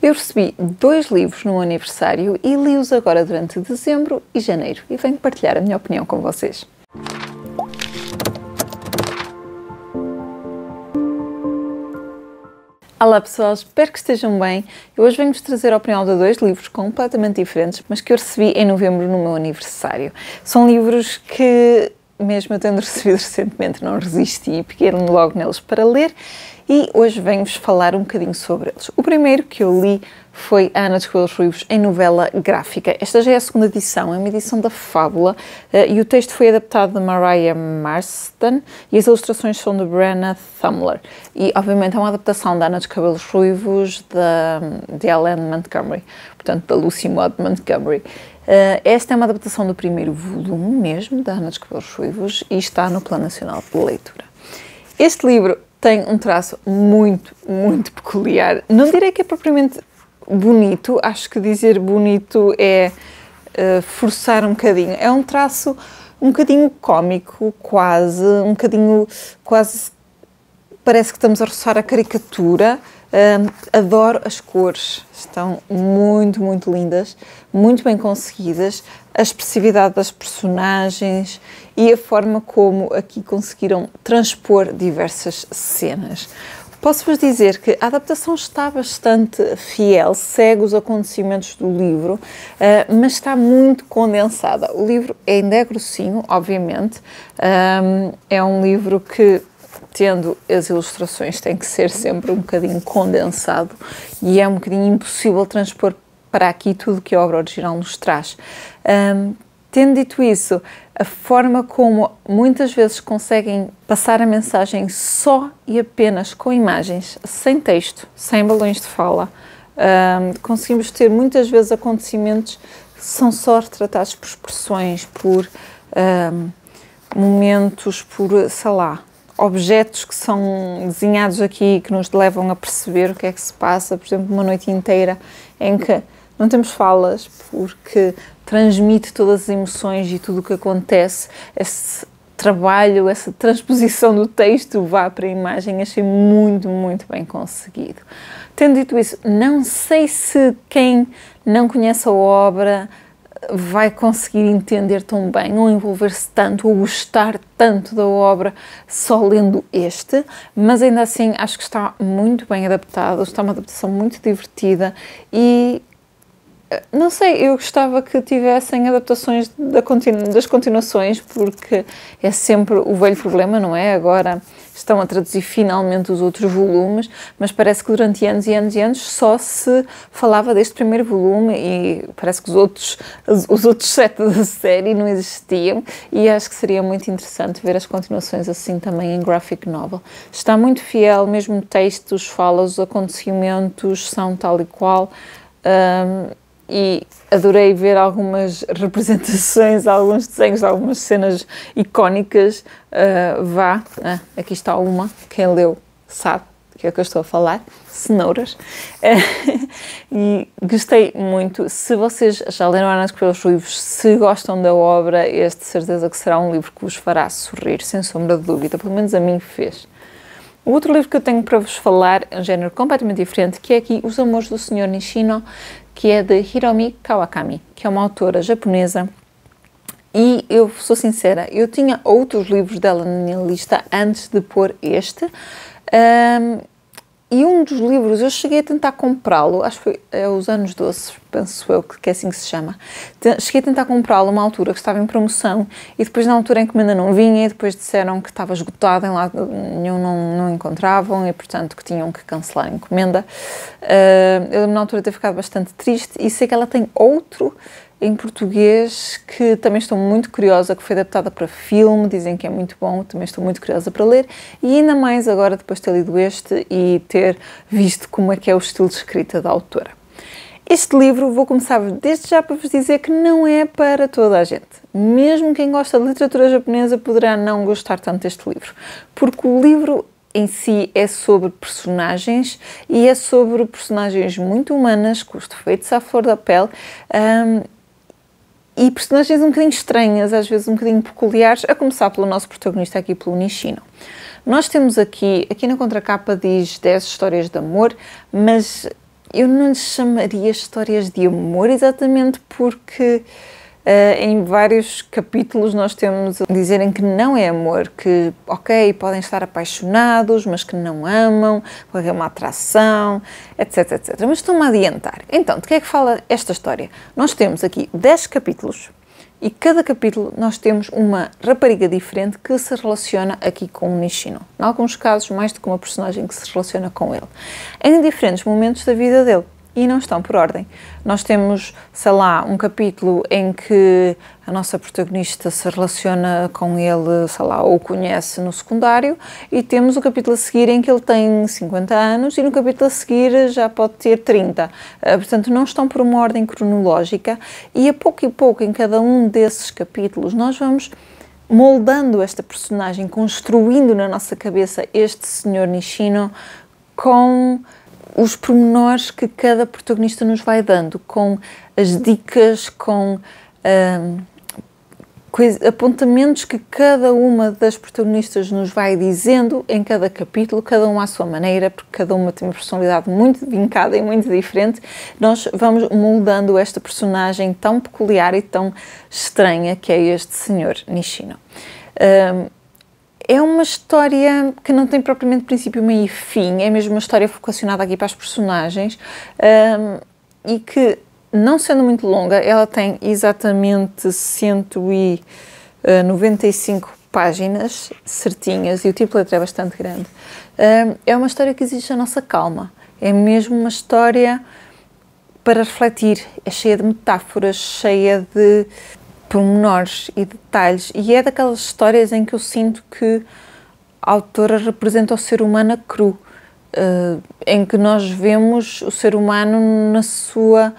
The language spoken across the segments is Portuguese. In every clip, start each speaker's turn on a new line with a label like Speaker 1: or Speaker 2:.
Speaker 1: Eu recebi dois livros no aniversário e li-os agora durante dezembro e janeiro e venho partilhar a minha opinião com vocês. Olá pessoal, espero que estejam bem. Eu hoje venho-vos trazer a opinião de dois livros completamente diferentes, mas que eu recebi em novembro no meu aniversário. São livros que mesmo eu tendo recebido recentemente, não resisti e peguei-me logo neles para ler e hoje venho-vos falar um bocadinho sobre eles. O primeiro que eu li foi a Ana de Coelhos Ruivos em novela gráfica. Esta já é a segunda edição, é uma edição da Fábula eh, e o texto foi adaptado de Mariah Marston e as ilustrações são de Brenna Thumler. E, obviamente, é uma adaptação da Ana de Cabelos Ruivos de, de Alan Montgomery, portanto, da Lucy Maud Montgomery. Eh, esta é uma adaptação do primeiro volume mesmo, da Ana dos Cabelos Ruivos, e está no Plano Nacional de Leitura. Este livro tem um traço muito, muito peculiar. Não direi que é propriamente bonito, acho que dizer bonito é uh, forçar um bocadinho. É um traço um bocadinho cómico, quase, um bocadinho quase parece que estamos a roçar a caricatura, um, adoro as cores, estão muito, muito lindas, muito bem conseguidas, a expressividade das personagens e a forma como aqui conseguiram transpor diversas cenas. Posso-vos dizer que a adaptação está bastante fiel, segue os acontecimentos do livro, uh, mas está muito condensada. O livro é ainda é grossinho, obviamente, um, é um livro que tendo as ilustrações tem que ser sempre um bocadinho condensado e é um bocadinho impossível transpor para aqui tudo que a obra original nos traz. Um, tendo dito isso, a forma como muitas vezes conseguem passar a mensagem só e apenas com imagens, sem texto, sem balões de fala, um, conseguimos ter muitas vezes acontecimentos que são só retratados por expressões, por um, momentos, por, sei lá, objetos que são desenhados aqui que nos levam a perceber o que é que se passa, por exemplo, uma noite inteira em que não temos falas porque transmite todas as emoções e tudo o que acontece. Esse trabalho, essa transposição do texto vá para a imagem, achei muito, muito bem conseguido. Tendo dito isso, não sei se quem não conhece a obra vai conseguir entender tão bem, ou envolver-se tanto, ou gostar tanto da obra só lendo este, mas ainda assim acho que está muito bem adaptado, está uma adaptação muito divertida e não sei, eu gostava que tivessem adaptações da continu das continuações, porque é sempre o velho problema, não é? Agora estão a traduzir finalmente os outros volumes, mas parece que durante anos e anos e anos só se falava deste primeiro volume e parece que os outros, os outros sete da série não existiam e acho que seria muito interessante ver as continuações assim também em graphic novel. Está muito fiel, mesmo textos, falas, os acontecimentos são tal e qual e adorei ver algumas representações, alguns desenhos, algumas cenas icónicas. Uh, vá, ah, aqui está uma, quem leu sabe que é o que eu estou a falar, cenouras. Ah, e gostei muito. Se vocês já leram Anas pelos livros, se gostam da obra, este certeza que será um livro que vos fará sorrir, sem sombra de dúvida, pelo menos a mim fez. O outro livro que eu tenho para vos falar é um género completamente diferente, que é aqui Os Amores do Senhor Nishino, que é de Hiromi Kawakami, que é uma autora japonesa. E eu sou sincera, eu tinha outros livros dela na minha lista antes de pôr este. Um, e um dos livros, eu cheguei a tentar comprá-lo, acho que foi é, Os Anos Doces, penso eu que, é assim que se chama. Cheguei a tentar comprá-lo uma altura que estava em promoção e depois, na altura, a encomenda não vinha e depois disseram que estava esgotado, em lado nenhum não, não encontravam e, portanto, que tinham que cancelar a encomenda. Uh, eu, na altura, ter ficado bastante triste e sei que ela tem outro em português que também estou muito curiosa, que foi adaptada para filme, dizem que é muito bom, também estou muito curiosa para ler e ainda mais agora depois de ter lido este e ter visto como é que é o estilo de escrita da autora. Este livro, vou começar desde já para vos dizer que não é para toda a gente. Mesmo quem gosta de literatura japonesa poderá não gostar tanto deste livro, porque o livro em si é sobre personagens e é sobre personagens muito humanas, com os defeitos à flor da pele. Um, e personagens um bocadinho estranhas, às vezes um bocadinho peculiares, a começar pelo nosso protagonista aqui, pelo Nishino. Nós temos aqui, aqui na contracapa diz 10 histórias de amor, mas eu não lhes chamaria histórias de amor exatamente porque eh, em vários capítulos nós temos dizerem que não é amor, que, ok, podem estar apaixonados, mas que não amam, pode haver é uma atração, etc, etc. Mas estão-me a adiantar. Então, de que é que fala esta história? Nós temos aqui 10 capítulos e cada capítulo nós temos uma rapariga diferente que se relaciona aqui com o Nishino. Em alguns casos, mais do que uma personagem que se relaciona com ele. Em diferentes momentos da vida dele e não estão por ordem. Nós temos, sei lá, um capítulo em que a nossa protagonista se relaciona com ele, sei lá, ou o conhece no secundário, e temos o capítulo a seguir em que ele tem 50 anos e no capítulo a seguir já pode ter 30. Eh, portanto, não estão por uma ordem cronológica e a pouco e pouco em cada um desses capítulos nós vamos moldando esta personagem, construindo na nossa cabeça este senhor Nishino com os pormenores que cada protagonista nos vai dando, com as dicas, com hum, apontamentos que cada uma das protagonistas nos vai dizendo em cada capítulo, cada uma à sua maneira, porque cada uma tem uma personalidade muito vincada e muito diferente. Nós vamos moldando esta personagem tão peculiar e tão estranha que é este senhor Nishino. Hum, é uma história que não tem propriamente princípio, meio e fim, é mesmo uma história focacionada aqui para as personagens um, e que, não sendo muito longa, ela tem exatamente 195 ah, páginas certinhas e o tipo de letra é bastante grande. Um, é uma história que exige a nossa calma, é mesmo uma história para refletir, é cheia de metáforas, cheia de pormenores e detalhes. E é daquelas histórias em que eu sinto que a autora representa o ser humano cru, uh, em que nós vemos o ser humano na sua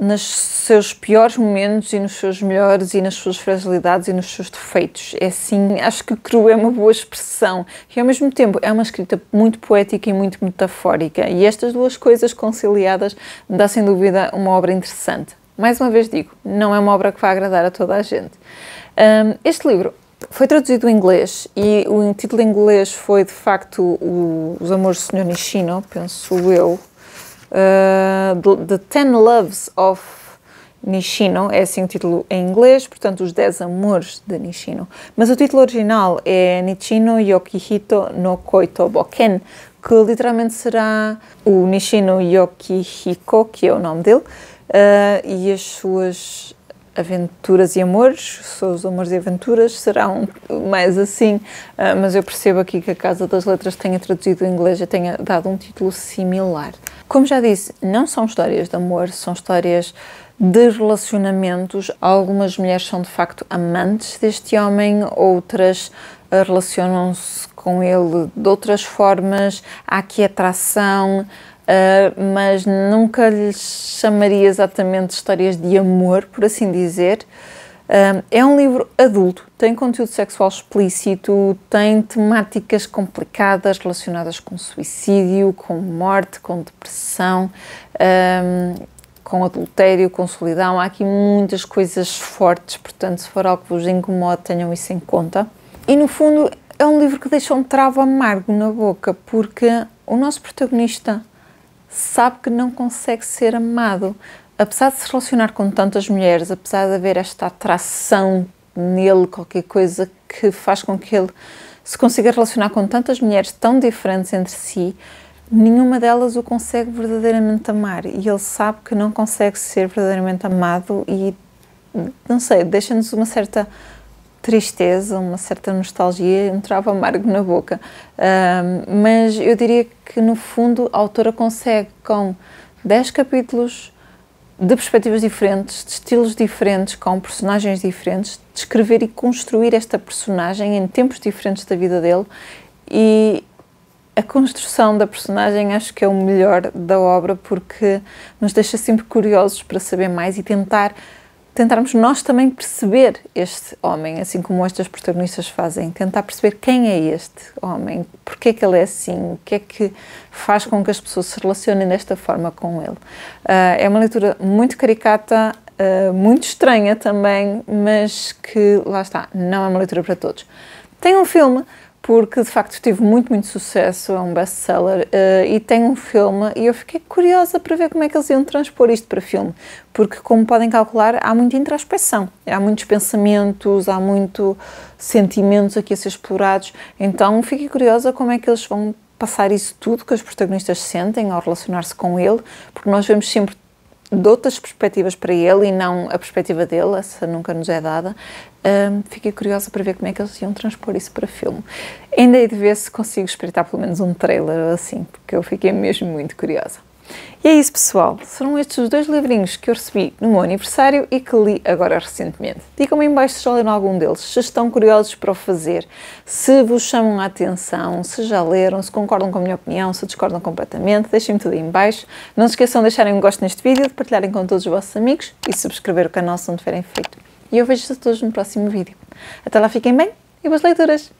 Speaker 1: nos seus piores momentos e nos seus melhores e nas suas fragilidades e nos seus defeitos. É assim, acho que cru é uma boa expressão e ao mesmo tempo é uma escrita muito poética e muito metafórica e estas duas coisas conciliadas dá sem dúvida uma obra interessante mais uma vez digo, não é uma obra que vai agradar a toda a gente. Um, este livro foi traduzido em inglês e o título em inglês foi de facto o, Os Amores do Sr. Nishino, penso eu. Uh, the Ten Loves of Nishino, é assim o título em inglês, portanto, Os Dez Amores de Nishino. Mas o título original é Nichino Yokihito no Koito Boken, que literalmente será o Nishino Yokihiko, que é o nome dele, uh, e as suas aventuras e amores, seus amores e aventuras serão mais assim, uh, mas eu percebo aqui que a Casa das Letras tenha traduzido em inglês e tenha dado um título similar. Como já disse, não são histórias de amor, são histórias de relacionamentos. Algumas mulheres são de facto amantes deste homem, outras ah, relacionam-se com ele de outras formas. Há aqui atração, uh, mas nunca lhes chamaria exatamente histórias de amor, por assim dizer. Uh, é um livro adulto, tem conteúdo sexual explícito, tem temáticas complicadas relacionadas com suicídio, com morte, com depressão. Uh, com adultério, com solidão, há aqui muitas coisas fortes, portanto, se for algo que vos incomode, tenham isso em conta. E no fundo, é um livro que deixa um travo amargo na boca, porque o nosso protagonista sabe que não consegue ser amado. Apesar de se relacionar com tantas mulheres, apesar de haver esta atração nele, qualquer coisa que faz com que ele se consiga relacionar com tantas mulheres tão diferentes entre si, nenhuma delas o consegue verdadeiramente amar. E ele sabe que não consegue ser verdadeiramente amado e, não sei, deixa-nos uma certa tristeza, uma certa nostalgia, um travo amargo na boca. mas eu diria que, no fundo, a autora consegue, com 10 capítulos de perspectivas diferentes, de estilos diferentes, com personagens diferentes, descrever e construir esta personagem em tempos diferentes da vida dele e a construção da personagem acho que é o melhor da obra porque nos deixa sempre curiosos para saber mais e tentar tentarmos nós também perceber este homem, assim como estas protagonistas fazem, tentar perceber quem é este homem, porque é que ele é assim, o que é que faz com que as pessoas se relacionem desta forma com ele. Uh, é uma leitura muito caricata, uh, muito estranha também, mas que, lá está, não é uma leitura para todos. Tem um filme porque de facto teve muito, muito sucesso, é um best-seller uh, e tem um filme e eu fiquei curiosa para ver como é que eles iam transpor isto para filme, porque como podem calcular há muita introspeção, há muitos pensamentos, há muito sentimentos aqui a ser explorados, então fiquei curiosa como é que eles vão passar isso tudo que os protagonistas sentem ao relacionar-se com ele, porque nós vemos sempre de outras perspectivas para ele e não a perspectiva dele, essa nunca nos é dada. Um, fiquei curiosa para ver como é que eles iam transpor isso para filme. Ainda hei de ver se consigo espreitar pelo menos um trailer ou assim, porque eu fiquei mesmo muito curiosa. E é isso, pessoal. Serão estes os dois livrinhos que eu recebi no meu aniversário e que li agora recentemente. Digam-me em baixo se já leram algum deles, se estão curiosos para o fazer, se vos chamam a atenção, se já leram, se concordam com a minha opinião, se discordam completamente, deixem-me tudo aí em baixo. Não se esqueçam de deixarem um gosto neste vídeo, de partilharem com todos os vossos amigos e subscrever o canal se não tiverem feito. E eu vejo-vos a todos no próximo vídeo. Até lá fiquem bem e boas leituras!